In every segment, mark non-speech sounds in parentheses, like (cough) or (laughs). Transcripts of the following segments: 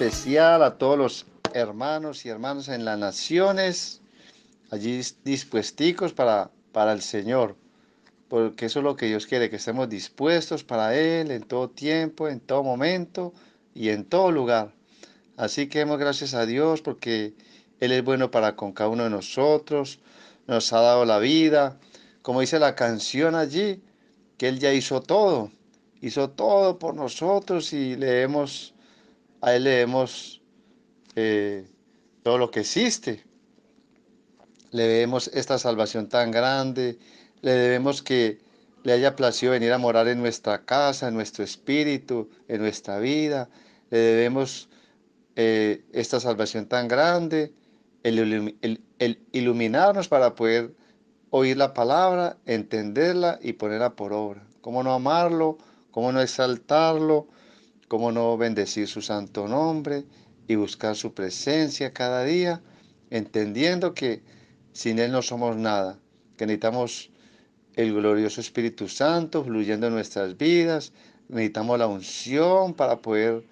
especial a todos los hermanos y hermanas en las naciones, allí dispuesticos para, para el Señor, porque eso es lo que Dios quiere, que estemos dispuestos para Él en todo tiempo, en todo momento y en todo lugar. Así que hemos gracias a Dios porque Él es bueno para con cada uno de nosotros, nos ha dado la vida, como dice la canción allí, que Él ya hizo todo, hizo todo por nosotros y le hemos a Él le debemos eh, todo lo que existe. Le debemos esta salvación tan grande, le debemos que le haya placido venir a morar en nuestra casa, en nuestro espíritu, en nuestra vida. Le debemos eh, esta salvación tan grande, el iluminarnos para poder oír la palabra, entenderla y ponerla por obra. ¿Cómo no amarlo? ¿Cómo no exaltarlo? ¿Cómo no bendecir su santo nombre y buscar su presencia cada día, entendiendo que sin Él no somos nada, que necesitamos el glorioso Espíritu Santo fluyendo en nuestras vidas, necesitamos la unción para poder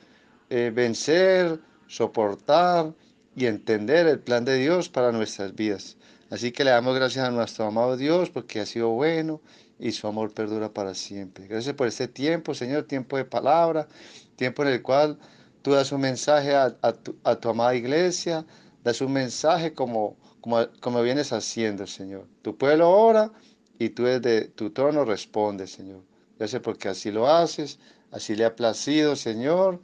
eh, vencer, soportar y entender el plan de Dios para nuestras vidas. Así que le damos gracias a nuestro amado Dios porque ha sido bueno y su amor perdura para siempre. Gracias por este tiempo, Señor, tiempo de palabra tiempo en el cual tú das un mensaje a, tu, amada iglesia, das un mensaje como, como, vienes haciendo, Señor. Tu pueblo ora y tú desde tu trono respondes, Señor. Gracias porque así lo haces, así le ha placido, Señor,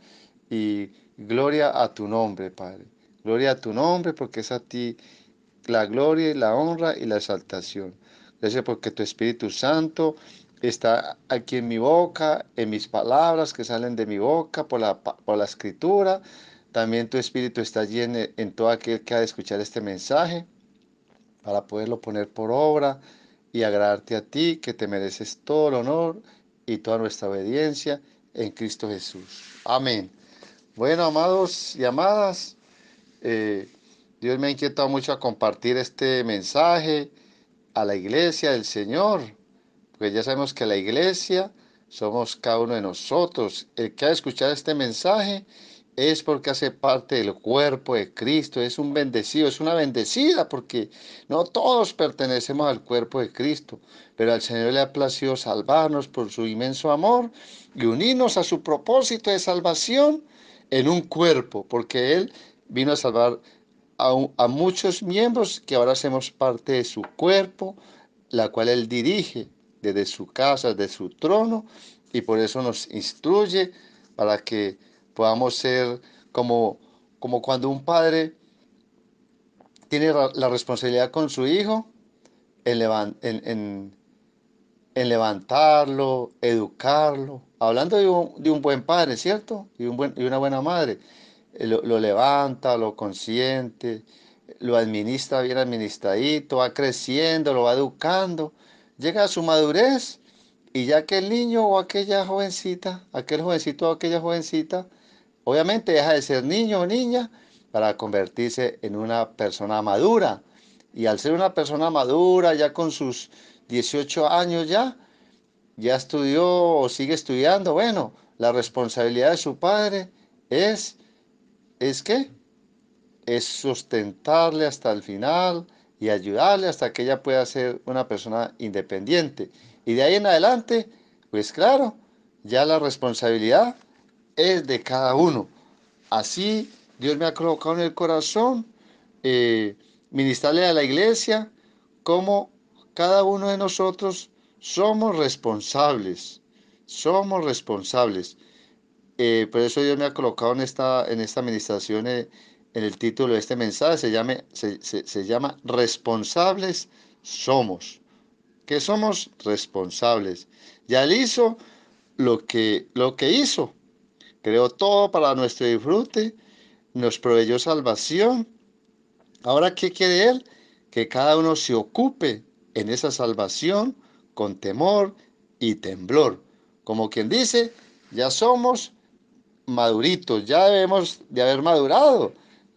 y gloria a tu nombre, Padre. Gloria a tu nombre porque es a ti la gloria la honra y la exaltación. Gracias porque tu Espíritu Santo está aquí en mi boca, en mis palabras que salen de mi boca por la, por la escritura. También tu espíritu está allí en, todo aquel que ha de escuchar este mensaje para poderlo poner por obra y agradarte a ti que te mereces todo el honor y toda nuestra obediencia en Cristo Jesús. Amén. Bueno, amados y amadas, eh, Dios me ha inquietado mucho a compartir este mensaje a la iglesia del Señor porque ya sabemos que la iglesia somos cada uno de nosotros. El que ha escuchado este mensaje es porque hace parte del cuerpo de Cristo, es un bendecido, es una bendecida, porque no todos pertenecemos al cuerpo de Cristo, pero al Señor le ha placido salvarnos por su inmenso amor y unirnos a su propósito de salvación en un cuerpo, porque Él vino a salvar a muchos miembros que ahora hacemos parte de su cuerpo, la cual Él dirige desde su casa, de su trono, y por eso nos instruye para que podamos ser como, como cuando un padre tiene la responsabilidad con su hijo en, levantarlo, educarlo, hablando de un, buen padre, ¿cierto? Y, y una buena madre. Eh, lo, lo, levanta, lo consiente, lo administra bien administradito, va creciendo, lo va educando llega a su madurez y ya que el niño o aquella jovencita, aquel jovencito o aquella jovencita, obviamente deja de ser niño o niña para convertirse en una persona madura. Y al ser una persona madura, ya con sus 18 años ya, ya estudió o sigue estudiando, bueno, la responsabilidad de su padre es, ¿es qué? Es sustentarle hasta el final, y ayudarle hasta que ella pueda ser una persona independiente. Y de ahí en adelante, pues claro, ya la responsabilidad es de cada uno. Así Dios me ha colocado en el corazón eh, ministrarle a la iglesia como cada uno de nosotros somos responsables, somos responsables. Eh, por eso Dios me ha colocado en esta, en esta administración eh, en el título de este mensaje se, se, llama Responsables somos. Que somos responsables. Ya él hizo lo que, lo que hizo. Creó todo para nuestro disfrute. Nos proveyó salvación. Ahora, ¿qué quiere él? Que cada uno se ocupe en esa salvación con temor y temblor. Como quien dice, ya somos maduritos, ya debemos de haber madurado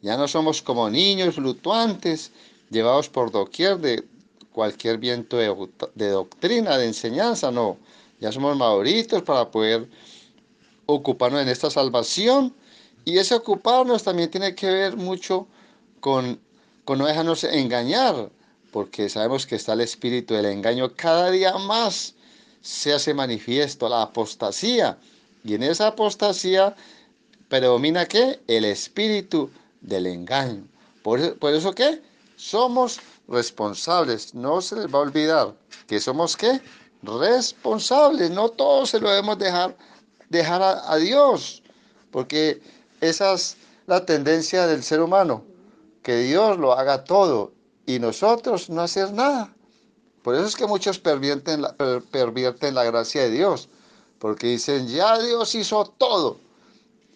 ya no somos como niños fluctuantes, llevados por doquier de cualquier viento de, doctrina, de enseñanza, no. Ya somos maduritos para poder ocuparnos en esta salvación. Y ese ocuparnos también tiene que ver mucho con, con no dejarnos engañar, porque sabemos que está el espíritu del engaño cada día más se hace manifiesto la apostasía. Y en esa apostasía predomina qué? El espíritu del engaño. Por, eso qué? somos responsables, no se les va a olvidar que somos qué? Responsables, no todos se lo debemos dejar, dejar a, Dios, porque esa es la tendencia del ser humano, que Dios lo haga todo y nosotros no hacer nada. Por eso es que muchos pervierten la, pervierten la gracia de Dios, porque dicen, ya Dios hizo todo.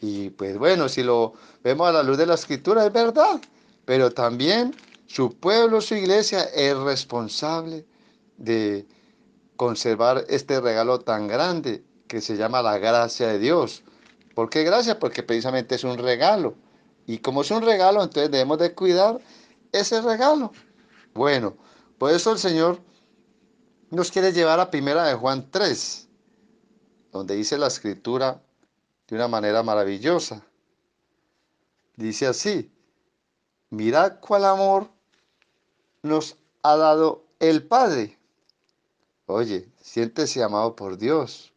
Y pues bueno, si lo vemos a la luz de la escritura, es verdad, pero también su pueblo, su iglesia es responsable de conservar este regalo tan grande que se llama la gracia de Dios. ¿Por qué gracia? Porque precisamente es un regalo. Y como es un regalo, entonces debemos de cuidar ese regalo. Bueno, por eso el Señor nos quiere llevar a primera de Juan 3, donde dice la escritura de una manera maravillosa. Dice así, mirad cuál amor nos ha dado el Padre. Oye, siéntese amado por Dios.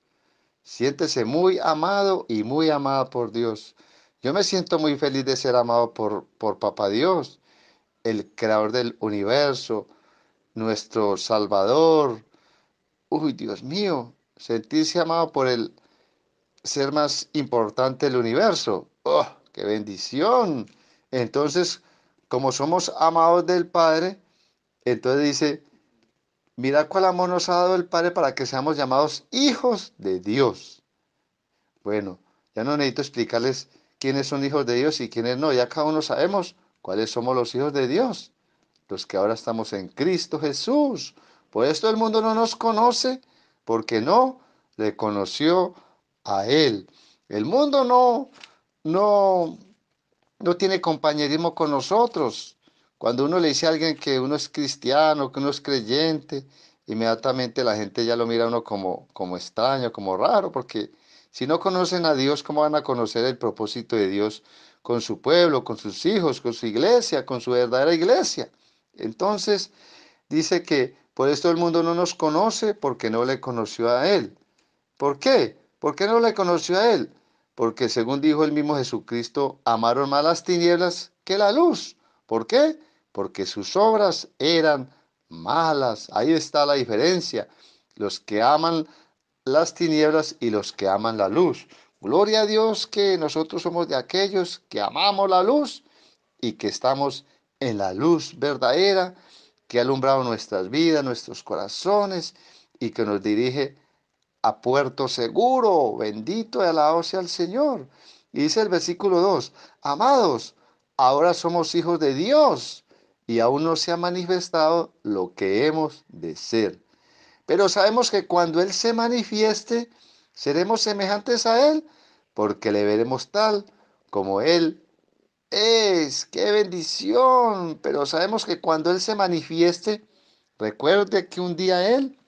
Siéntese muy amado y muy amada por Dios. Yo me siento muy feliz de ser amado por, por Papá Dios, el creador del universo, nuestro Salvador. Uy, Dios mío, sentirse amado por el ser más importante del universo. Oh. ¡Qué bendición! Entonces, como somos amados del Padre, entonces dice, mira cuál amor nos ha dado el Padre para que seamos llamados hijos de Dios. Bueno, ya no necesito explicarles quiénes son hijos de Dios y quiénes no, ya cada uno sabemos cuáles somos los hijos de Dios, los que ahora estamos en Cristo Jesús. Por esto el mundo no nos conoce, porque no le conoció a Él. El mundo no no, no tiene compañerismo con nosotros. Cuando uno le dice a alguien que uno es cristiano, que uno es creyente, inmediatamente la gente ya lo mira a uno como, como extraño, como raro, porque si no conocen a Dios, ¿cómo van a conocer el propósito de Dios con su pueblo, con sus hijos, con su iglesia, con su verdadera iglesia? Entonces, dice que por esto el mundo no nos conoce porque no le conoció a Él. ¿Por qué? ¿Por qué no le conoció a Él? porque según dijo el mismo Jesucristo, amaron más las tinieblas que la luz. ¿Por qué? Porque sus obras eran malas. Ahí está la diferencia. Los que aman las tinieblas y los que aman la luz. Gloria a Dios que nosotros somos de aquellos que amamos la luz y que estamos en la luz verdadera que ha alumbrado nuestras vidas, nuestros corazones y que nos dirige a puerto seguro. Bendito y alabado sea el Señor. Y dice el versículo 2, amados, ahora somos hijos de Dios y aún no se ha manifestado lo que hemos de ser. Pero sabemos que cuando Él se manifieste, seremos semejantes a Él, porque le veremos tal como Él es. ¡Qué bendición! Pero sabemos que cuando Él se manifieste, recuerde que un día Él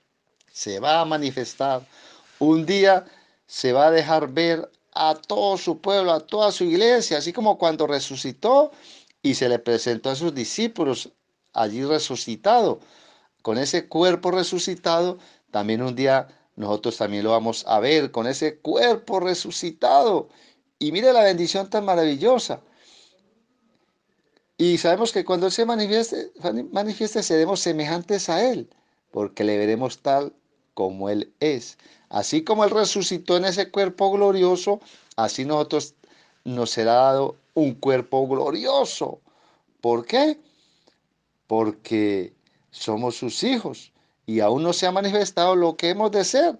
se va a manifestar un día se va a dejar ver a todo su pueblo, a toda su iglesia, así como cuando resucitó y se le presentó a sus discípulos allí resucitado. Con ese cuerpo resucitado, también un día nosotros también lo vamos a ver, con ese cuerpo resucitado. Y mire la bendición tan maravillosa. Y sabemos que cuando Él se manifieste, manifieste seremos semejantes a Él, porque le veremos tal como Él es. Así como Él resucitó en ese cuerpo glorioso, así nosotros nos será dado un cuerpo glorioso. ¿Por qué? Porque somos sus hijos y aún no se ha manifestado lo que hemos de ser.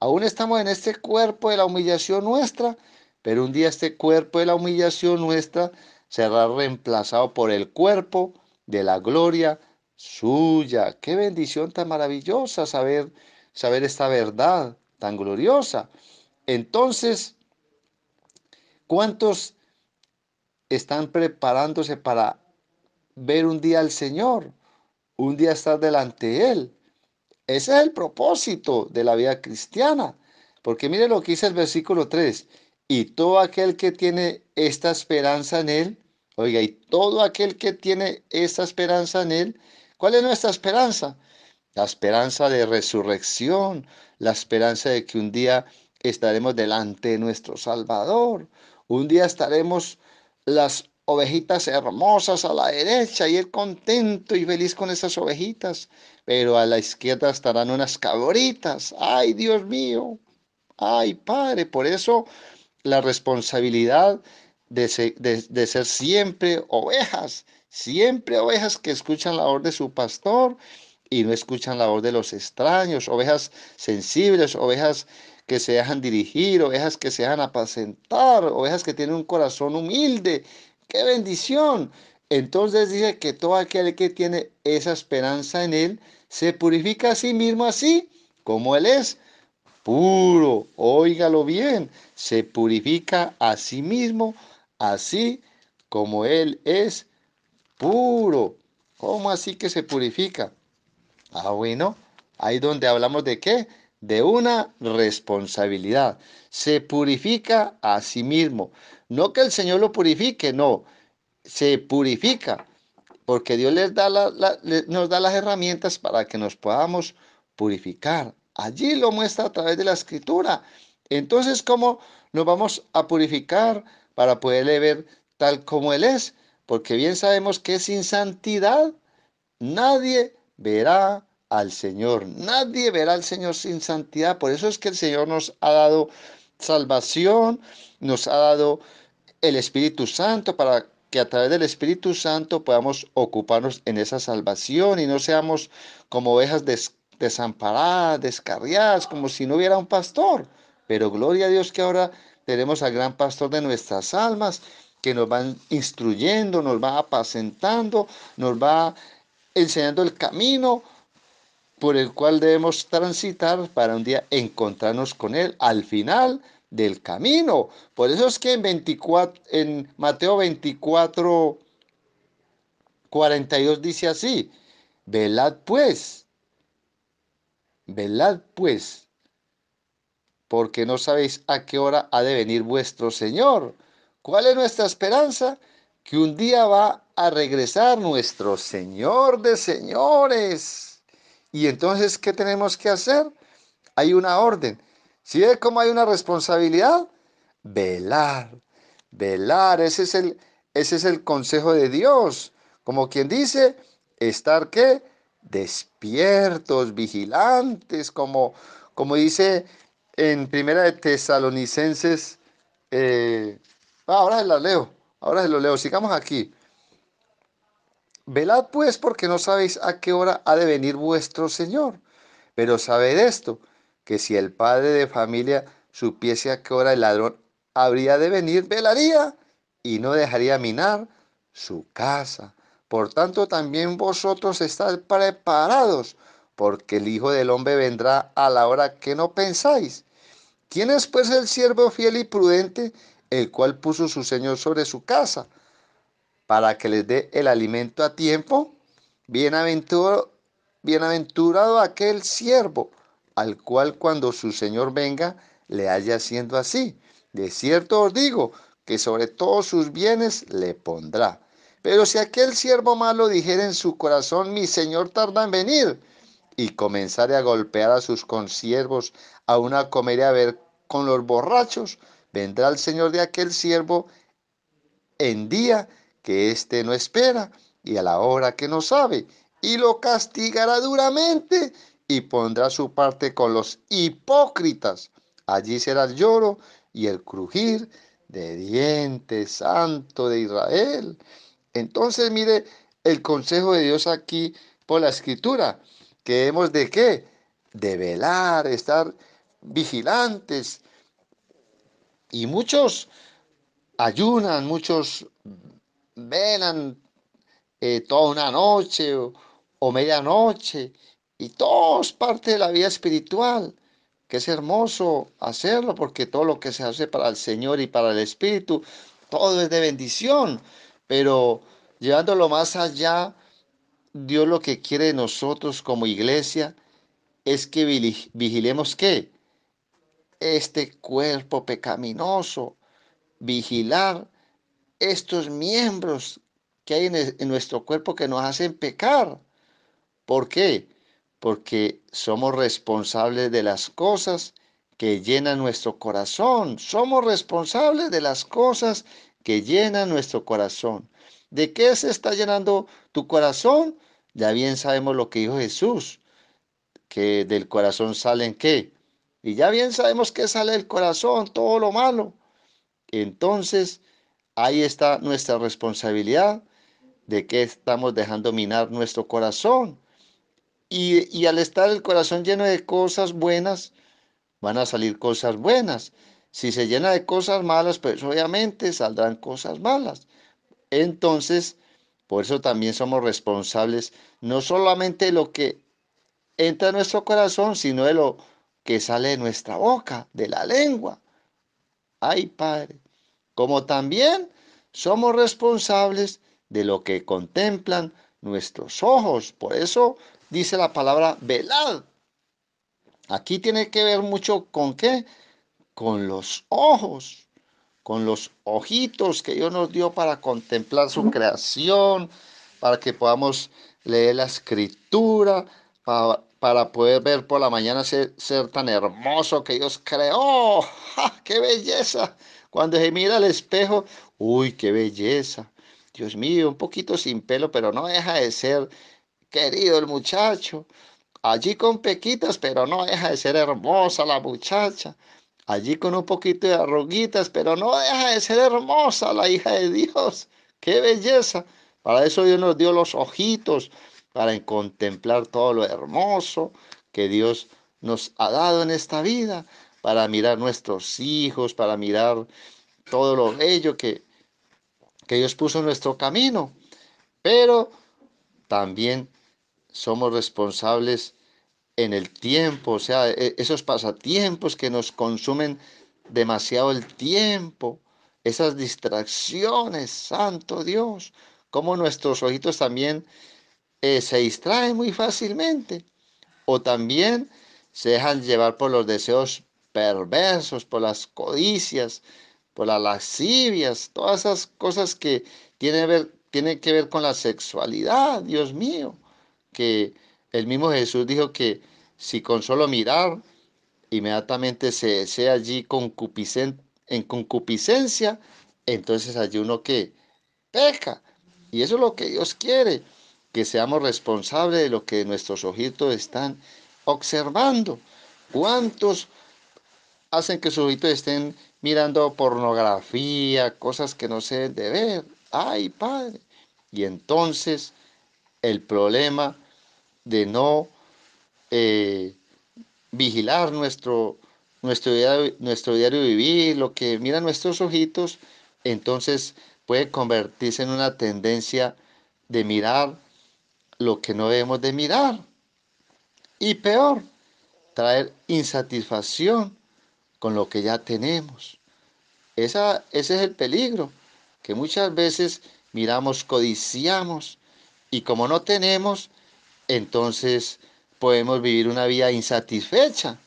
Aún estamos en este cuerpo de la humillación nuestra, pero un día este cuerpo de la humillación nuestra será reemplazado por el cuerpo de la gloria suya. Qué bendición tan maravillosa saber, saber esta verdad tan gloriosa. Entonces, ¿cuántos están preparándose para ver un día al Señor? Un día estar delante de Él. Ese es el propósito de la vida cristiana. Porque mire lo que dice el versículo 3. Y todo aquel que tiene esta esperanza en Él, oiga, y todo aquel que tiene esta esperanza en Él, ¿Cuál es nuestra esperanza? La esperanza de resurrección, la esperanza de que un día estaremos delante de nuestro Salvador, un día estaremos las ovejitas hermosas a la derecha y él contento y feliz con esas ovejitas, pero a la izquierda estarán unas cabritas. Ay, Dios mío, ay, Padre, por eso la responsabilidad de, de ser siempre ovejas Siempre ovejas que escuchan la voz de su pastor y no escuchan la voz de los extraños, ovejas sensibles, ovejas que se dejan dirigir, ovejas que se dejan apacentar, ovejas que tienen un corazón humilde. ¡Qué bendición! Entonces dice que todo aquel que tiene esa esperanza en Él se purifica a sí mismo así como Él es. Puro, óigalo bien, se purifica a sí mismo así como Él es puro. ¿Cómo así que se purifica? Ah, bueno, ahí donde hablamos de qué? De una responsabilidad. Se purifica a sí mismo. No que el Señor lo purifique, no. Se purifica porque Dios les da nos da las herramientas para que nos podamos purificar. Allí lo muestra a través de la escritura. Entonces, ¿cómo nos vamos a purificar para poderle ver tal como Él es? porque bien sabemos que sin santidad nadie verá al Señor. Nadie verá al Señor sin santidad. Por eso es que el Señor nos ha dado salvación, nos ha dado el Espíritu Santo para que a través del Espíritu Santo podamos ocuparnos en esa salvación y no seamos como ovejas desamparadas, descarriadas, como si no hubiera un pastor. Pero gloria a Dios que ahora tenemos al gran pastor de nuestras almas que nos van instruyendo, nos va apacentando, nos va enseñando el camino por el cual debemos transitar para un día encontrarnos con Él al final del camino. Por eso es que en, 24, en Mateo 24, 42 dice así, velad pues, velad pues, porque no sabéis a qué hora ha de venir vuestro Señor ¿Cuál es nuestra esperanza? Que un día va a regresar nuestro Señor de señores. Y entonces, ¿qué tenemos que hacer? Hay una orden. ¿Sí ves como hay una responsabilidad? Velar, velar. Ese es el, es el consejo de Dios. Como quien dice, estar qué? Despiertos, vigilantes, como, como dice en Primera de Tesalonicenses eh, Ah, ahora se la leo, ahora se lo leo. Sigamos aquí. Velad pues porque no sabéis a qué hora ha de venir vuestro Señor. Pero sabed esto, que si el padre de familia supiese a qué hora el ladrón habría de venir, velaría y no dejaría minar su casa. Por tanto, también vosotros estáis preparados, porque el Hijo del Hombre vendrá a la hora que no pensáis. ¿Quién es pues el siervo fiel y prudente el cual puso su señor sobre su casa, para que les dé el alimento a tiempo. Bienaventurado, bienaventurado aquel siervo, al cual cuando su señor venga, le haya haciendo así. De cierto os digo que sobre todos sus bienes le pondrá. Pero si aquel siervo malo dijera en su corazón, mi señor tarda en venir, y comenzare a golpear a sus consiervos, a una comedia a ver con los borrachos, vendrá el Señor de aquel siervo en día que éste no espera y a la hora que no sabe, y lo castigará duramente y pondrá su parte con los hipócritas. Allí será el lloro y el crujir de dientes, santo de Israel. Entonces mire el consejo de Dios aquí por la escritura, que hemos de qué? De velar, estar vigilantes, y muchos ayunan, muchos venan eh, toda una noche o, o medianoche, y todo es parte de la vida espiritual, que es hermoso hacerlo, porque todo lo que se hace para el Señor y para el Espíritu, todo es de bendición, pero llevándolo más allá, Dios lo que quiere de nosotros como iglesia es que vigilemos qué? este cuerpo pecaminoso, vigilar estos miembros que hay e, en, nuestro cuerpo que nos hacen pecar. ¿Por qué? Porque somos responsables de las cosas que llenan nuestro corazón. Somos responsables de las cosas que llenan nuestro corazón. ¿De qué se está llenando tu corazón? Ya bien sabemos lo que dijo Jesús, que del corazón salen qué? y ya bien sabemos que sale del corazón todo lo malo, entonces ahí está nuestra responsabilidad de que estamos dejando minar nuestro corazón. Y, y al estar el corazón lleno de cosas buenas, van a salir cosas buenas. Si se llena de cosas malas, pues obviamente saldrán cosas malas. Entonces, por eso también somos responsables no solamente de lo que entra en nuestro corazón, sino de lo que sale de nuestra boca, de la lengua. Ay, Padre, como también somos responsables de lo que contemplan nuestros ojos. Por eso dice la palabra velad. Aquí tiene que ver mucho con qué? Con los ojos, con los ojitos que Dios nos dio para contemplar su creación, para que podamos leer la escritura, para, para poder ver por la mañana ser tan hermoso que Dios creó. ¡Qué belleza! Cuando se mira al espejo, ¡uy, qué belleza! Dios mío, un poquito sin pelo, pero no deja de ser querido el muchacho. Allí con pequitas, pero no deja de ser hermosa la muchacha. Allí con un poquito de arruguitas, pero no deja de ser hermosa la hija de Dios. ¡Qué belleza! Para eso Dios nos dio los ojitos, para contemplar todo lo hermoso que Dios nos ha dado en esta vida, para mirar nuestros hijos, para mirar todo lo bello que, que Dios puso en nuestro camino. Pero también somos responsables en el tiempo, o sea, e-, esos pasatiempos que nos consumen demasiado el tiempo, esas distracciones, santo Dios, como nuestros ojitos también eh, se distraen muy fácilmente o también se dejan llevar por los deseos perversos, por las codicias, por las lascivias, todas esas cosas que tienen, ver, que ver con la sexualidad, Dios mío, que el mismo Jesús dijo que si con solo mirar inmediatamente se desea allí en concupiscencia, entonces hay uno que peca. Y eso es lo que Dios quiere que seamos responsables de lo que nuestros ojitos están observando. ¿Cuántos hacen que sus ojitos estén mirando pornografía, cosas que no se de ver? ¡Ay, padre! Y entonces el problema de no eh, vigilar nuestro, nuestro, diario, nuestro diario vivir, lo que miran nuestros ojitos, entonces puede convertirse en una tendencia de mirar lo que no debemos de mirar. Y peor, traer insatisfacción con lo que ya tenemos. Esa, ese es el peligro, que muchas veces miramos, codiciamos, y como no tenemos, entonces podemos vivir una vida insatisfecha.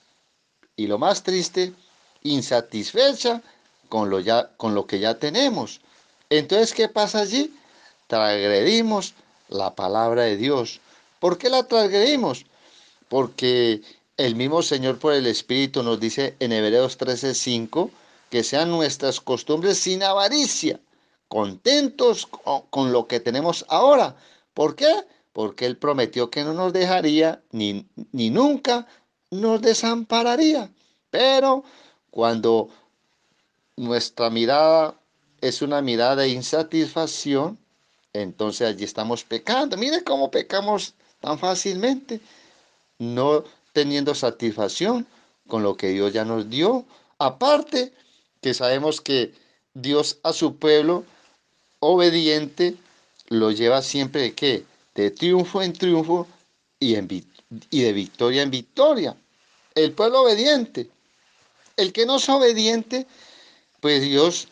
Y lo más triste, insatisfecha con lo, ya, con lo que ya tenemos. Entonces, ¿qué pasa allí? Tragredimos la palabra de Dios. ¿Por qué la transgredimos? Porque el mismo Señor por el Espíritu nos dice en Hebreos 13.5. que sean nuestras costumbres sin avaricia, contentos con lo que tenemos ahora. ¿Por qué? Porque Él prometió que no nos dejaría ni, ni nunca nos desampararía. Pero cuando nuestra mirada es una mirada de insatisfacción, entonces allí estamos pecando. Mire cómo pecamos tan fácilmente, no teniendo satisfacción con lo que Dios ya nos dio. Aparte que sabemos que Dios a su pueblo obediente lo lleva siempre de qué? De triunfo en triunfo y, en y de victoria en victoria. El pueblo obediente. El que no es obediente, pues Dios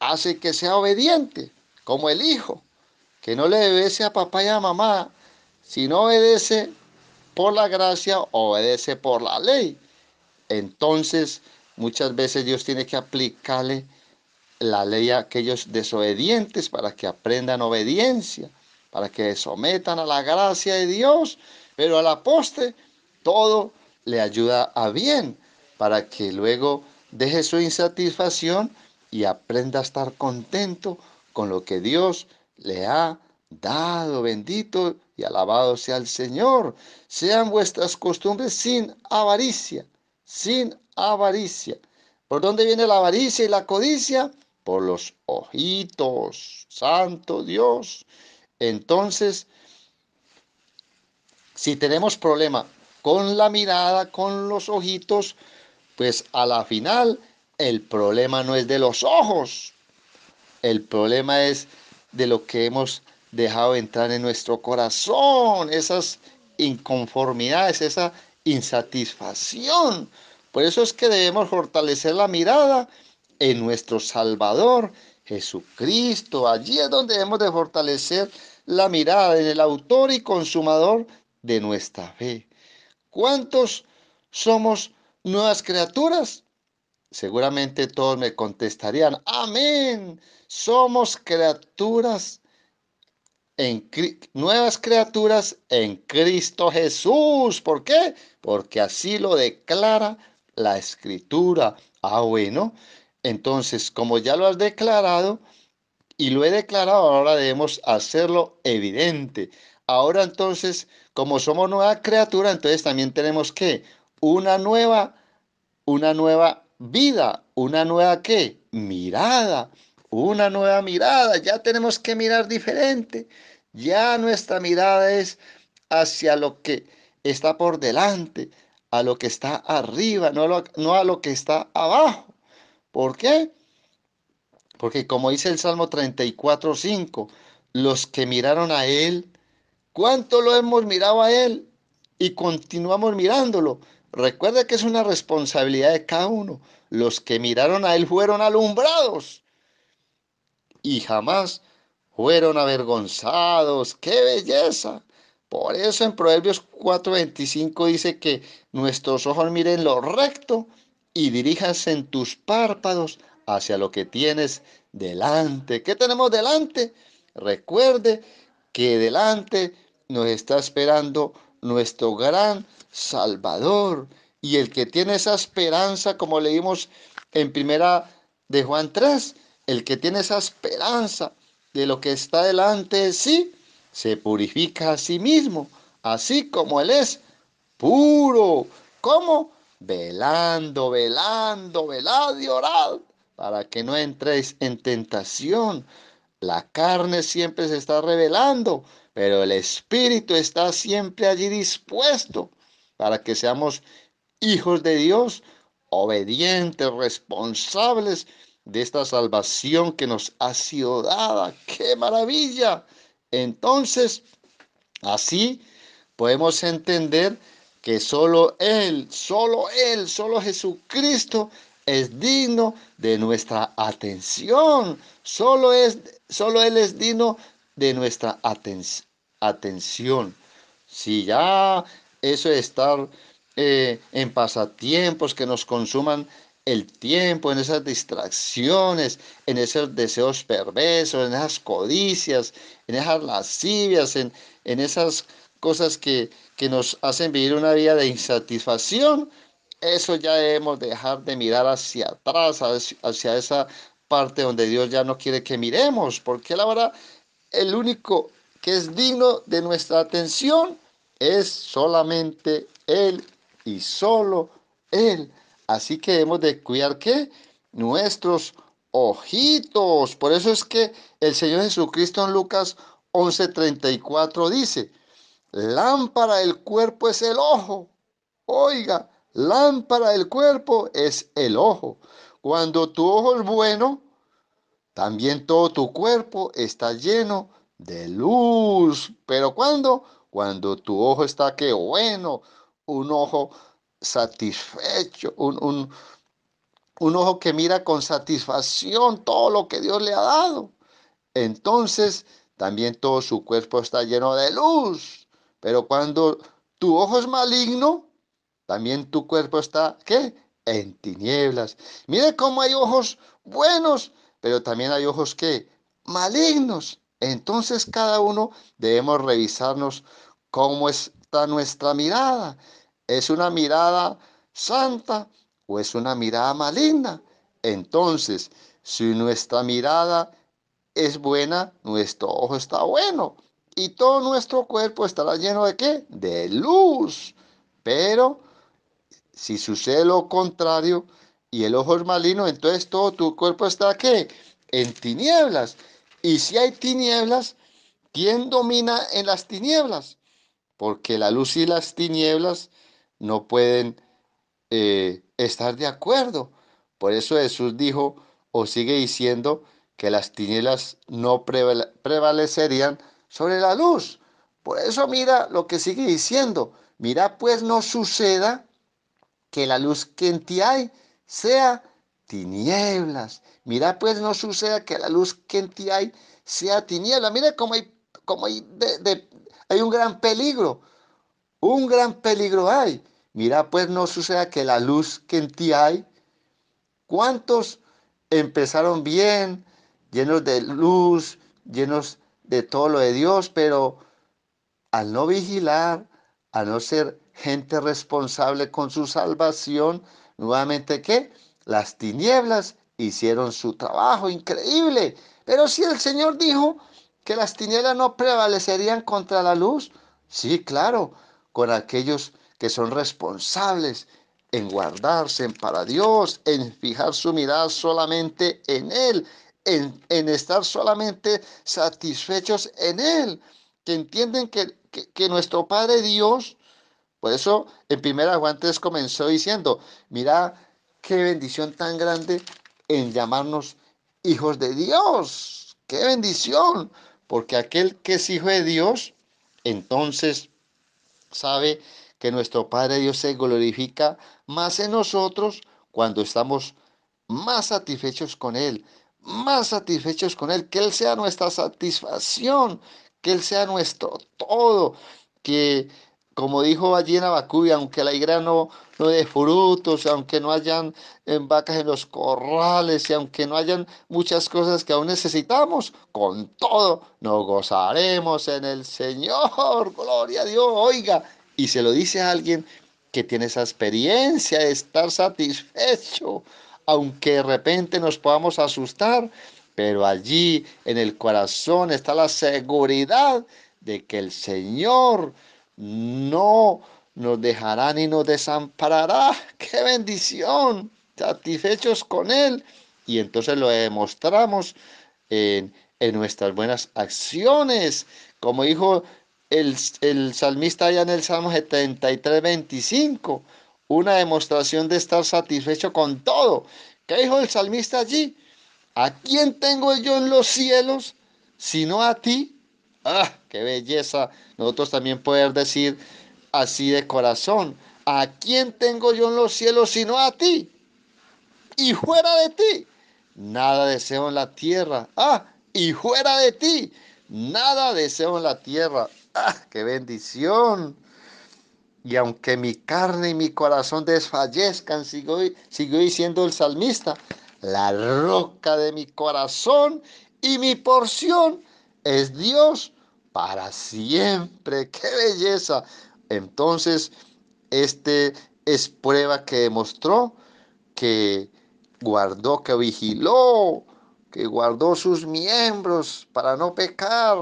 hace que sea obediente como el hijo, que no le obedece a papá y a mamá, si no obedece por la gracia, obedece por la ley. Entonces, muchas veces Dios tiene que aplicarle la ley a aquellos desobedientes para que aprendan obediencia, para que sometan a la gracia de Dios, pero a la poste todo le ayuda a bien para que luego deje su insatisfacción y aprenda a estar contento con lo que Dios le ha dado. Bendito y alabado sea el Señor. Sean vuestras costumbres sin avaricia, sin avaricia. ¿Por dónde viene la avaricia y la codicia? Por los ojitos, santo Dios. Entonces, si tenemos problema con la mirada, con los ojitos, pues a la final el problema no es de los ojos, el problema es de lo que hemos dejado entrar en nuestro corazón, esas inconformidades, esa insatisfacción. Por eso es que debemos fortalecer la mirada en nuestro Salvador, Jesucristo. Allí es donde debemos de fortalecer la mirada en el autor y consumador de nuestra fe. ¿Cuántos somos nuevas criaturas? Seguramente todos me contestarían, amén, somos criaturas en nuevas criaturas en Cristo Jesús. ¿Por qué? Porque así lo declara la escritura. Ah, bueno, entonces como ya lo has declarado y lo he declarado, ahora debemos hacerlo evidente. Ahora entonces, como somos nueva criatura, entonces también tenemos que una nueva, una nueva vida, una nueva qué? Mirada, una nueva mirada, ya tenemos que mirar diferente, ya nuestra mirada es hacia lo que está por delante, a lo que está arriba, no, no a lo que está abajo. ¿Por qué? Porque como dice el Salmo 34, 5, los que miraron a Él, ¿cuánto lo hemos mirado a Él? Y continuamos mirándolo Recuerda que es una responsabilidad de cada uno. Los que miraron a él fueron alumbrados y jamás fueron avergonzados. ¡Qué belleza! Por eso en Proverbios 4:25 dice que nuestros ojos miren lo recto y diríjanse en tus párpados hacia lo que tienes delante. ¿Qué tenemos delante? Recuerde que delante nos está esperando nuestro gran Salvador y el que tiene esa esperanza, como leímos en primera de Juan 3, el que tiene esa esperanza de lo que está delante de sí, se purifica a sí mismo, así como él es puro. ¿Cómo? Velando, velando, velad y orad, para que no entréis en tentación. La carne siempre se está revelando pero el Espíritu está siempre allí dispuesto para que seamos hijos de Dios, obedientes, responsables de esta salvación que nos ha sido dada. ¡Qué maravilla! Entonces, así podemos entender que solo Él, solo Él, solo Jesucristo es digno de nuestra atención. Solo, es, solo Él es digno de nuestra atención. Si ya eso de estar eh, en pasatiempos que nos consuman el tiempo, en esas distracciones, en esos deseos perversos, en esas codicias, en esas lascivias, en, en esas cosas que, que nos hacen vivir una vida de insatisfacción, eso ya debemos dejar de mirar hacia atrás, hacia esa parte donde Dios ya no quiere que miremos, porque la verdad el único que es digno de nuestra atención es solamente Él y solo Él. Así que hemos de cuidar que nuestros ojitos. Por eso es que el Señor Jesucristo en Lucas 11:34 dice, lámpara del cuerpo es el ojo. Oiga, lámpara del cuerpo es el ojo. Cuando tu ojo es bueno, también todo tu cuerpo está lleno de luz. ¿Pero cuando, Cuando tu ojo está que bueno, un ojo satisfecho, un, un ojo que mira con satisfacción todo lo que Dios le ha dado. Entonces también todo su cuerpo está lleno de luz. Pero cuando tu ojo es maligno, también tu cuerpo está, ¿qué? En tinieblas. Mire cómo hay ojos buenos pero también hay ojos que malignos. Entonces cada uno debemos revisarnos cómo está nuestra mirada. ¿Es una mirada santa o es una mirada maligna? Entonces, si nuestra mirada es buena, nuestro ojo está bueno y todo nuestro cuerpo estará lleno de qué? De luz. Pero si sucede lo contrario, y el ojo es maligno, entonces todo tu cuerpo está ¿qué? En tinieblas. Y si hay tinieblas, ¿quién domina en las tinieblas? Porque la luz y las tinieblas no pueden eh, estar de acuerdo. Por eso Jesús dijo o sigue diciendo que las tinieblas no prevalecerían sobre la luz. Por eso mira lo que sigue diciendo. Mira pues no suceda que la luz que en ti hay sea tinieblas. Mira, pues no suceda que la luz que en ti hay sea tiniebla. Mira cómo hay, hay un gran peligro. Un gran peligro hay. Mira, pues no suceda que la luz que en ti hay. ¿Cuántos empezaron bien, llenos de luz, llenos de todo lo de Dios, pero al no vigilar, a no ser gente responsable con su salvación, Nuevamente, que Las tinieblas hicieron su trabajo increíble. Pero si el Señor dijo que las tinieblas no prevalecerían contra la luz, sí, claro, con aquellos que son responsables en guardarse para Dios, en fijar su mirada solamente en Él, en, estar solamente satisfechos en Él, que entienden que nuestro Padre Dios por eso en primera Juan 3 comenzó diciendo, mira qué bendición tan grande en llamarnos hijos de Dios. Qué bendición, porque aquel que es hijo de Dios, entonces sabe que nuestro Padre Dios se glorifica más en nosotros cuando estamos más satisfechos con Él, más satisfechos con Él, que Él sea nuestra satisfacción, que Él sea nuestro todo, que como dijo en Abacuya, aunque la higuera no, no dé frutos, aunque no hayan eh, vacas en los corrales y aunque no hayan muchas cosas que aún necesitamos, con todo nos gozaremos en el Señor, (laughs) gloria a Dios, oiga, y se lo dice a alguien que tiene esa experiencia de estar satisfecho, aunque de repente nos podamos asustar, pero allí en el corazón está la seguridad de que el Señor, no nos dejará ni nos desamparará. (laughs) ¡Qué bendición! Satisfechos con Él. Y entonces lo demostramos en, nuestras buenas acciones. Como dijo el, el salmista allá en el Salmo 73, 25, una demostración de estar satisfecho con todo. ¿Qué dijo el salmista allí? ¿A quién tengo yo en los cielos sino a ti? ¡Ah, qué belleza! Nosotros también poder decir así de corazón, ¿a quién tengo yo en los cielos sino a ti? Y fuera de ti, nada deseo en la tierra. ¡Ah, y fuera de ti, nada deseo en la tierra! ¡Ah, qué bendición! Y aunque mi carne y mi corazón desfallezcan, sigo, sigo diciendo el salmista, la roca de mi corazón y mi porción es Dios para siempre. (laughs) ¡Qué belleza! Entonces, este es prueba que demostró que guardó, que vigiló, que guardó sus miembros para no pecar,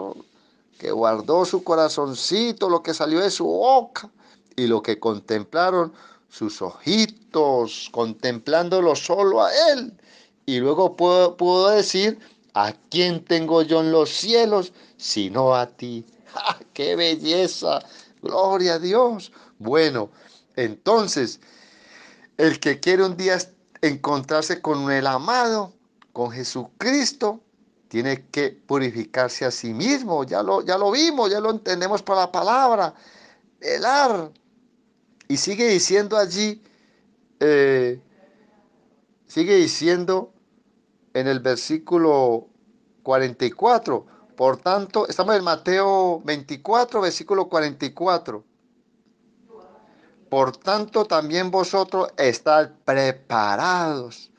que guardó su corazoncito, lo que salió de su boca y lo que contemplaron sus ojitos, contemplándolo solo a él. Y luego pudo, pudo decir, ¿A quién tengo yo en los cielos sino a ti? (laughs) ¡Qué belleza! Gloria a Dios. Bueno, entonces, el que quiere un día encontrarse con el amado, con Jesucristo, tiene que purificarse a sí mismo. Ya lo, ya lo vimos, ya lo entendemos por la palabra. El ar. Y sigue diciendo allí, eh, sigue diciendo en el versículo 44. Por tanto, estamos en Mateo 24, versículo 44. Por tanto, también vosotros estad preparados,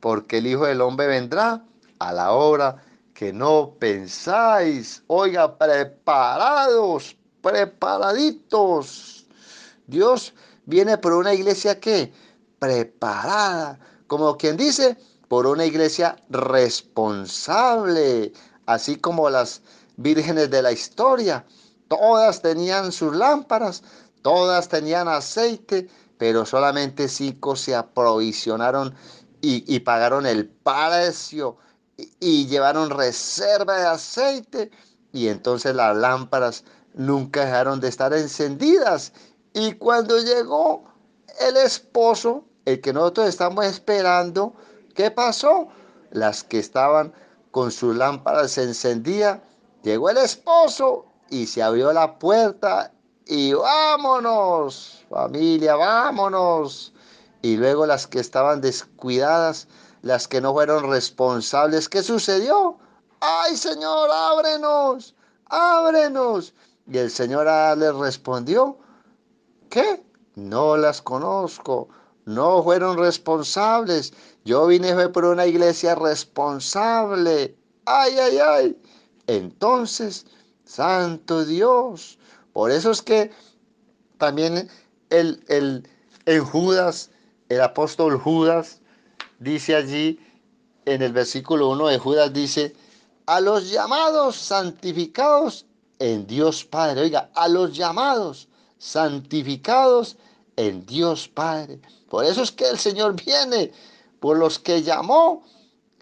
porque el Hijo del Hombre vendrá a la hora que no pensáis. Oiga, preparados, preparaditos. Dios viene por una iglesia que preparada, como quien dice, por una iglesia responsable, así como las vírgenes de la historia. Todas tenían sus lámparas, todas tenían aceite, pero solamente cinco se aprovisionaron y, pagaron el precio y llevaron reserva de aceite. Y entonces las lámparas nunca dejaron de estar encendidas. Y cuando llegó el esposo, el que nosotros estamos esperando, ¿Qué pasó? Las que estaban con sus lámparas se encendía, llegó el esposo y se abrió la puerta y vámonos, familia, vámonos. Y luego las que estaban descuidadas, las que no fueron responsables, ¿qué sucedió? ¡Ay, Señor, ábrenos! ¡Ábrenos! Y el Señor les respondió, ¿qué? No las conozco no fueron responsables. Yo vine por una iglesia responsable. Ay, ay, ay. Entonces, santo Dios. Por eso es que también el, en Judas, el apóstol Judas, dice allí, en el versículo 1 de Judas, dice, a los llamados santificados en Dios Padre. Oiga, a los llamados santificados en Dios Padre. Por eso es que el Señor viene, por los que llamó,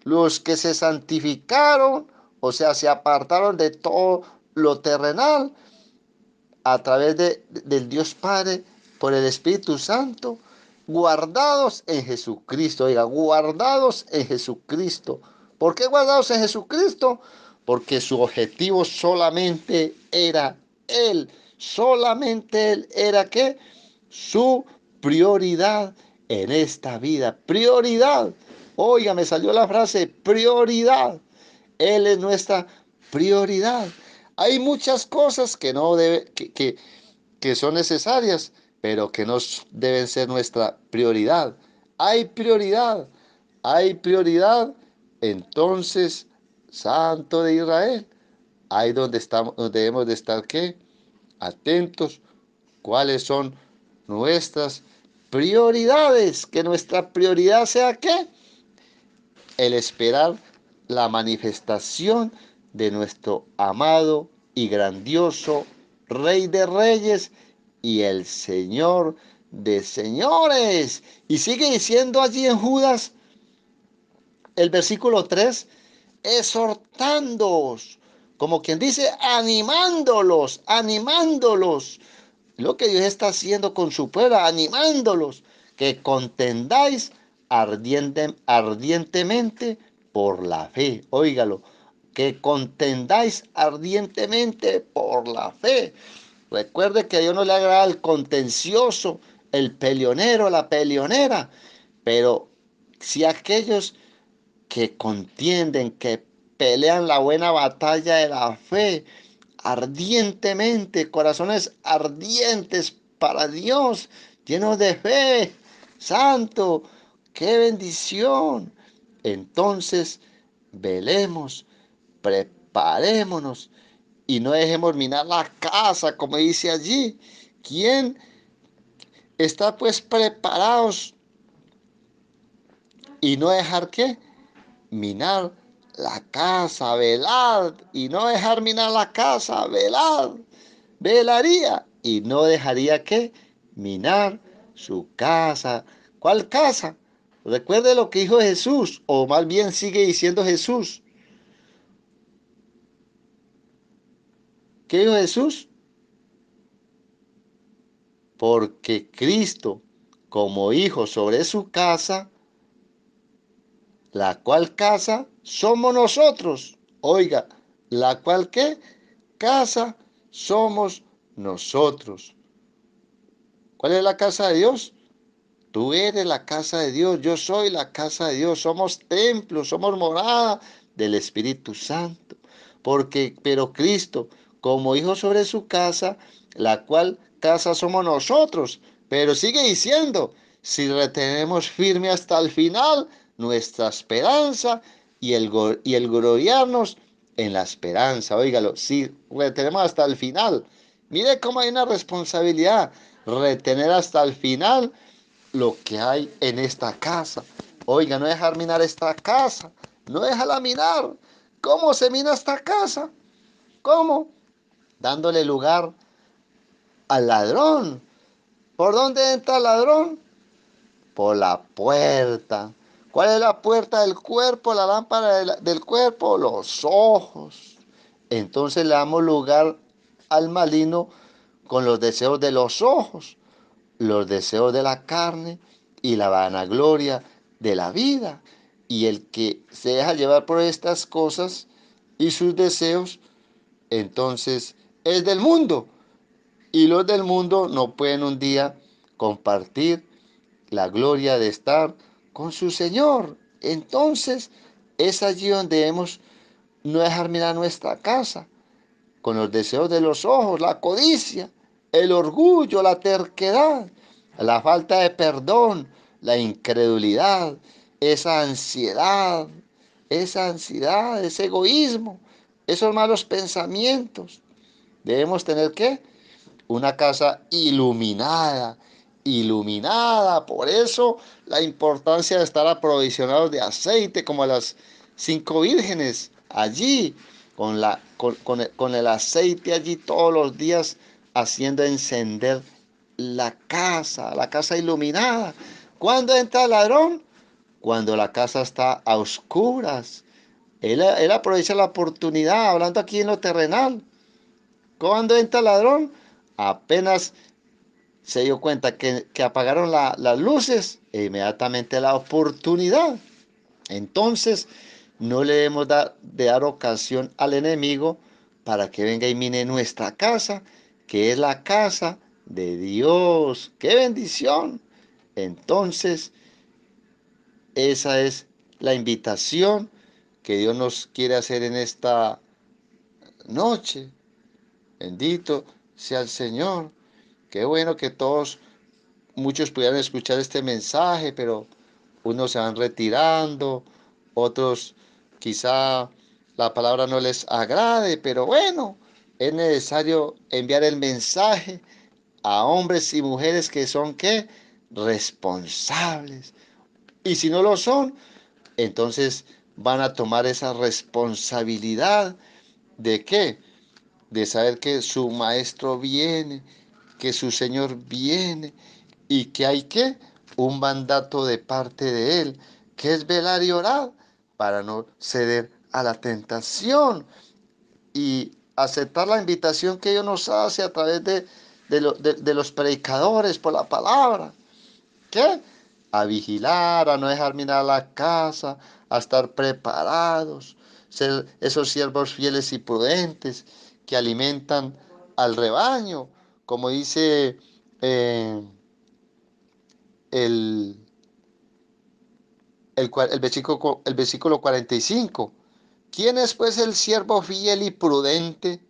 los que se santificaron, o sea, se apartaron de todo lo terrenal a través del Dios Padre, por el Espíritu Santo, guardados en Jesucristo. Oiga, guardados en Jesucristo. ¿Por qué guardados en Jesucristo? Porque su objetivo solamente era Él. Solamente Él era que su prioridad en esta vida. Prioridad. Oiga, me salió la frase, prioridad. Él es nuestra prioridad. Hay muchas cosas que no debe, que, son necesarias, pero que no deben ser nuestra prioridad. Hay prioridad, hay prioridad. Entonces, Santo de Israel, ahí donde estamos, debemos de estar qué? Atentos, cuáles son nuestras prioridades, que nuestra prioridad sea qué? El esperar la manifestación de nuestro amado y grandioso Rey de Reyes y el Señor de Señores. Y sigue diciendo allí en Judas el versículo 3, exhortándoos, como quien dice, animándolos, animándolos lo que Dios está haciendo con su pueblo, animándolos que contendáis ardientemente por la fe. Óigalo, que contendáis ardientemente por la fe. Recuerde que a Dios no le agrada el contencioso, el peleonero, la peleonera, pero si aquellos que contienden, que pelean la buena batalla de la fe, ardientemente, corazones ardientes para Dios, llenos de fe. Santo, qué bendición. Entonces, velemos, preparémonos y no dejemos minar la casa, como dice allí. ¿Quién está pues preparados y no dejar que minar la casa, velad y no dejar minar la casa, velad, velaría y no dejaría que minar su casa. ¿Cuál casa? Recuerde lo que dijo Jesús, o más bien sigue diciendo Jesús. ¿Qué dijo Jesús? Porque Cristo, como hijo sobre su casa, la cual casa somos nosotros. Oiga, la cual qué? Casa somos nosotros. ¿Cuál es la casa de Dios? Tú eres la casa de Dios, yo soy la casa de Dios, somos templo, somos morada del Espíritu Santo. Porque, pero Cristo, como hijo sobre su casa, la cual casa somos nosotros, pero sigue diciendo, si retenemos firme hasta el final, nuestra esperanza y el, y el gloriarnos en la esperanza. Óigalo, sí, retenemos hasta el final. Mire cómo hay una responsabilidad, retener hasta el final lo que hay en esta casa. Oiga, no dejar minar esta casa, no déjala minar. ¿Cómo se mina esta casa? ¿Cómo? Dándole lugar al ladrón. ¿Por dónde entra el ladrón? Por la puerta. ¿Cuál es la puerta del cuerpo, la lámpara del cuerpo? Los ojos. Entonces le damos lugar al maligno con los deseos de los ojos, los deseos de la carne y la vanagloria de la vida. Y el que se deja llevar por estas cosas y sus deseos, entonces es del mundo. Y los del mundo no pueden un día compartir la gloria de estar con su Señor. Entonces es allí donde debemos no dejar mirar nuestra casa, con los deseos de los ojos, la codicia, el orgullo, la terquedad, la falta de perdón, la incredulidad, esa ansiedad, esa ansiedad, ese egoísmo, esos malos pensamientos. Debemos tener que una casa iluminada, iluminada. Por eso la importancia de estar aprovisionados de aceite, como las cinco vírgenes allí, con, la, con, el, aceite allí todos los días, haciendo encender la casa, la casa iluminada. ¿Cuándo entra el ladrón? Cuando la casa está a oscuras. Él, él aprovecha la oportunidad, hablando aquí en lo terrenal. ¿Cuándo entra el ladrón? Apenas se dio cuenta que, apagaron las luces e inmediatamente la oportunidad. Entonces, no le debemos de dar ocasión al enemigo para que venga y mine nuestra casa, que es la casa de Dios. ¡Qué bendición! Entonces, esa es la invitación que Dios nos quiere hacer en esta noche. Bendito sea el Señor. Qué bueno que todos, muchos pudieran escuchar este mensaje, pero unos se van retirando, otros quizá la palabra no les agrade, pero bueno, es necesario enviar el mensaje a hombres y mujeres que son qué? Responsables. Y si no lo son, entonces van a tomar esa responsabilidad de qué? De saber que su maestro viene que su Señor viene y que hay que un mandato de parte de Él, que es velar y orar para no ceder a la tentación y aceptar la invitación que Dios nos hace a través de, de, los predicadores por la palabra. que A vigilar, a no dejar mirar la casa, a estar preparados, ser esos siervos fieles y prudentes que alimentan al rebaño como dice eh, el, el, el, versículo, el versículo 45. ¿Quién es pues el siervo fiel y prudente,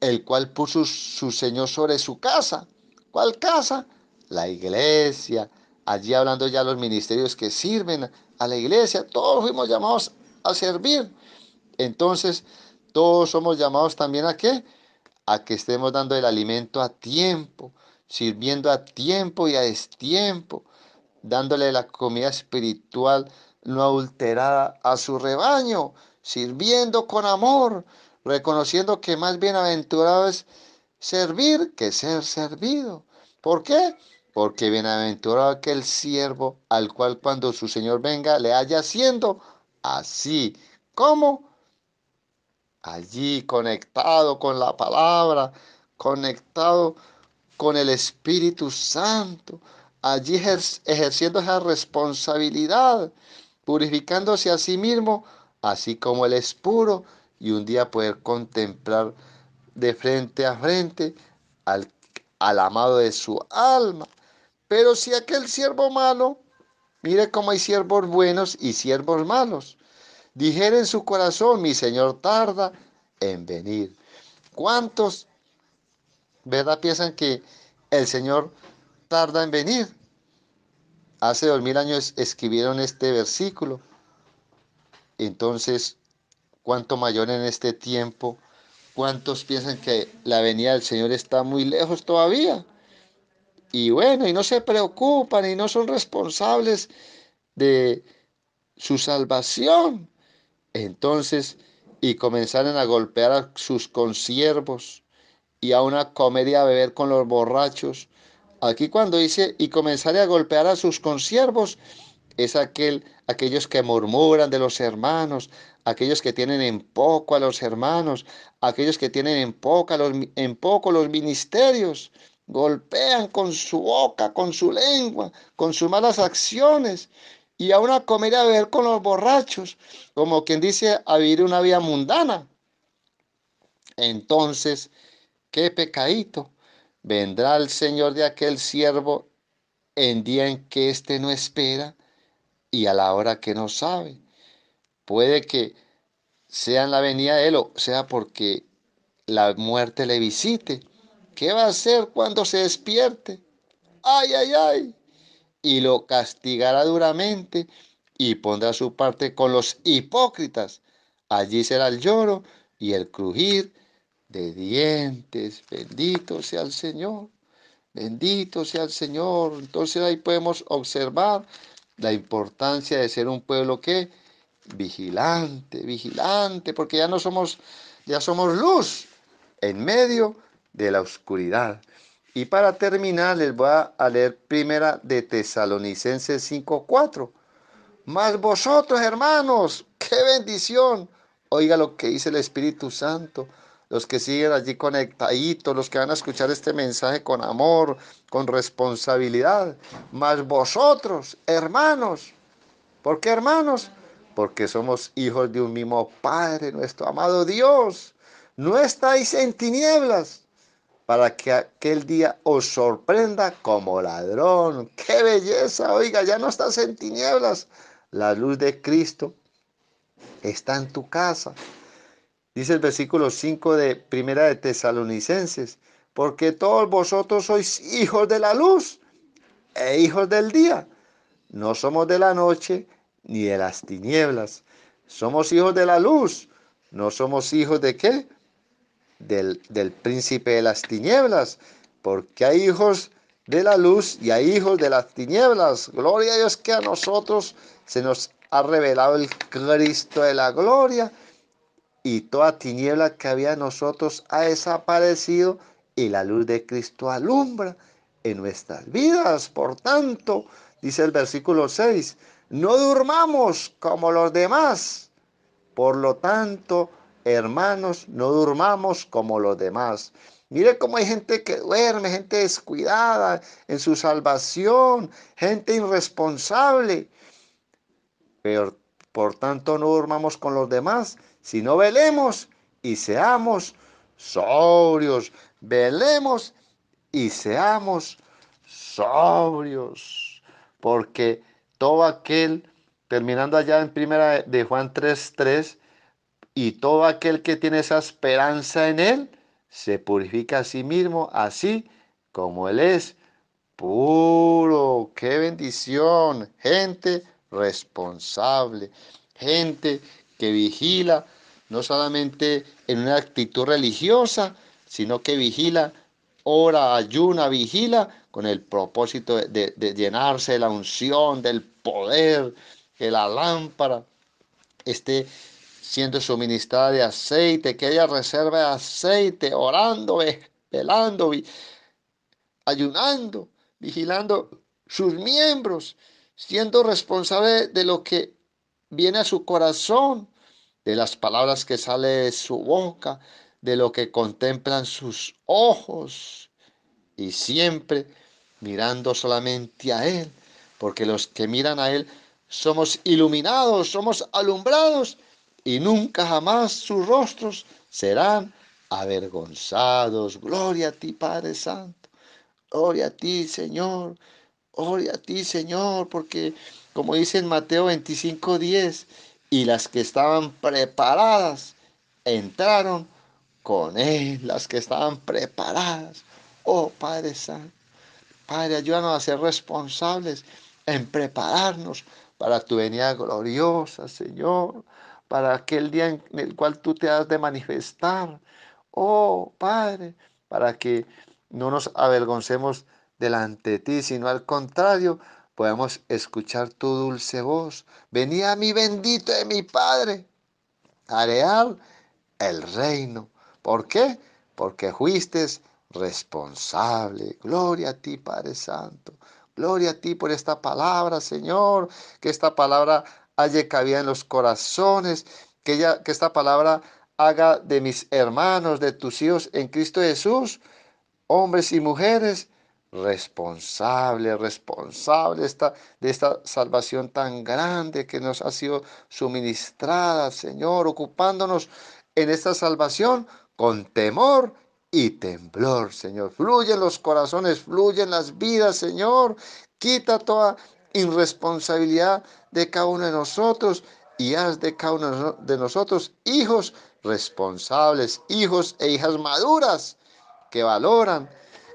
el cual puso su Señor sobre su casa? ¿Cuál casa? La iglesia. Allí hablando ya los ministerios que sirven a la iglesia. Todos fuimos llamados a servir. Entonces, todos somos llamados también a qué? a que estemos dando el alimento a tiempo, sirviendo a tiempo y a destiempo, dándole la comida espiritual no adulterada a su rebaño, sirviendo con amor, reconociendo que más bienaventurado es servir que ser servido. ¿Por qué? Porque bienaventurado aquel siervo al cual cuando su Señor venga le haya haciendo así. ¿Cómo? allí conectado con la palabra, conectado con el Espíritu Santo, allí ejerciendo esa responsabilidad, purificándose a sí mismo, así como Él es puro, y un día poder contemplar de frente a frente al, amado de su alma. Pero si aquel siervo malo, mire cómo hay siervos buenos y siervos malos. Dijera en su corazón, mi Señor tarda en venir. ¿Cuántos, verdad, piensan que el Señor tarda en venir? Hace dos mil años escribieron este versículo. Entonces, ¿cuánto mayor en este tiempo? ¿Cuántos piensan que la venida del Señor está muy lejos todavía? Y bueno, y no se preocupan y no son responsables de su salvación. Entonces, y comenzaron a golpear a sus consiervos y a una comedia a beber con los borrachos. Aquí cuando dice, y comenzaré a golpear a sus consiervos, es aquel, aquellos que murmuran de los hermanos, aquellos que tienen en poco a los hermanos, aquellos que tienen en poco, los, en poco los ministerios, golpean con su boca, con su lengua, con sus malas acciones y a una comida a beber con los borrachos, como quien dice, a vivir una vida mundana. Entonces, qué pecadito. Vendrá el Señor de aquel siervo en día en que éste no espera y a la hora que no sabe. Puede que sea en la venida de él o sea porque la muerte le visite. ¿Qué va a hacer cuando se despierte? Ay, ay, ay y lo castigará duramente y pondrá su parte con los hipócritas. Allí será el lloro y el crujir de dientes. Bendito sea el Señor. Bendito sea el Señor. Entonces ahí podemos observar la importancia de ser un pueblo que vigilante, vigilante, porque ya no somos ya somos luz en medio de la oscuridad. Y para terminar les voy a leer primera de Tesalonicenses 5:4. Mas vosotros, hermanos, (laughs) qué bendición. Oiga lo que dice el Espíritu Santo. Los que siguen allí conectaditos, los que van a escuchar este mensaje con amor, con responsabilidad. Mas vosotros, hermanos. ¿Por qué, hermanos? Porque somos hijos de un mismo Padre, nuestro amado Dios. No estáis en tinieblas para que aquel día os sorprenda como ladrón. ¡Qué belleza! Oiga, ya no estás en tinieblas. La luz de Cristo está en tu casa. Dice el versículo 5 de Primera de Tesalonicenses, porque todos vosotros sois hijos de la luz e hijos del día. No somos de la noche ni de las tinieblas. Somos hijos de la luz. No somos hijos de qué? del, príncipe de las tinieblas, porque hay hijos de la luz y hay hijos de las tinieblas. Gloria a Dios que a nosotros se nos ha revelado el Cristo de la gloria y toda tiniebla que había en nosotros ha desaparecido y la luz de Cristo alumbra en nuestras vidas. Por tanto, dice el versículo 6, no durmamos como los demás. Por lo tanto, hermanos, no durmamos como los demás. Mire cómo hay gente que duerme, gente descuidada en su salvación, gente irresponsable. Pero, por tanto, no durmamos con los demás, sino velemos y seamos sobrios. Velemos y seamos sobrios. Porque todo aquel, terminando allá en primera de Juan 3.3, y todo aquel que tiene esa esperanza en Él se purifica a sí mismo, así como Él es puro. ¡Qué bendición! Gente responsable, gente que vigila, no solamente en una actitud religiosa, sino que vigila, ora, ayuna, vigila con el propósito de, llenarse de la unción, del poder, de la lámpara. Este siendo suministrada de aceite, que ella reserva de aceite, orando, velando, ayunando, vigilando sus miembros, siendo responsable de lo que viene a su corazón, de las palabras que sale de su boca, de lo que contemplan sus ojos, y siempre mirando solamente a Él, porque los que miran a Él somos iluminados, somos alumbrados y nunca jamás sus rostros serán avergonzados. Gloria a ti, Padre Santo. Gloria a ti, Señor. Gloria a ti, Señor, porque como dice en Mateo 25, 10, y las que estaban preparadas entraron con él, las que estaban preparadas. Oh Padre Santo, Padre, ayúdanos a ser responsables en prepararnos para tu venida gloriosa, Señor para aquel día en el cual tú te has de manifestar. Oh, Padre, para que no nos avergoncemos delante de ti, sino al contrario, podamos escuchar tu dulce voz. Venía a mí bendito de mi Padre, arear el reino. ¿Por qué? Porque fuiste responsable. Gloria a ti, Padre Santo. Gloria a ti por esta palabra, Señor. Que esta palabra halle cabida en los corazones, que, que esta palabra haga de mis hermanos, de tus hijos en Cristo Jesús, hombres y mujeres responsables, responsables esta, de esta salvación tan grande que nos ha sido suministrada, Señor, ocupándonos en esta salvación con temor y temblor, Señor. Fluyen los corazones, fluyen las vidas, Señor. Quita toda irresponsabilidad de cada uno de nosotros y haz de cada uno de nosotros hijos responsables, hijos e hijas maduras que valoran,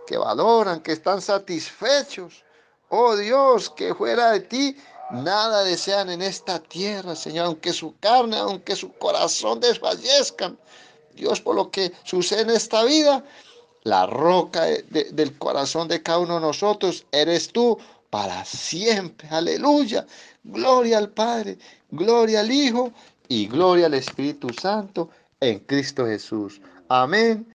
que valoran, que están satisfechos. Oh Dios, que fuera de ti nada desean en esta tierra, Señor, aunque su carne, aunque su corazón desfallezcan. Dios, por lo que sucede en esta vida, la roca del corazón de cada uno de nosotros eres tú, para siempre. Aleluya. Gloria al Padre, gloria al Hijo y gloria al Espíritu Santo en Cristo Jesús. Amén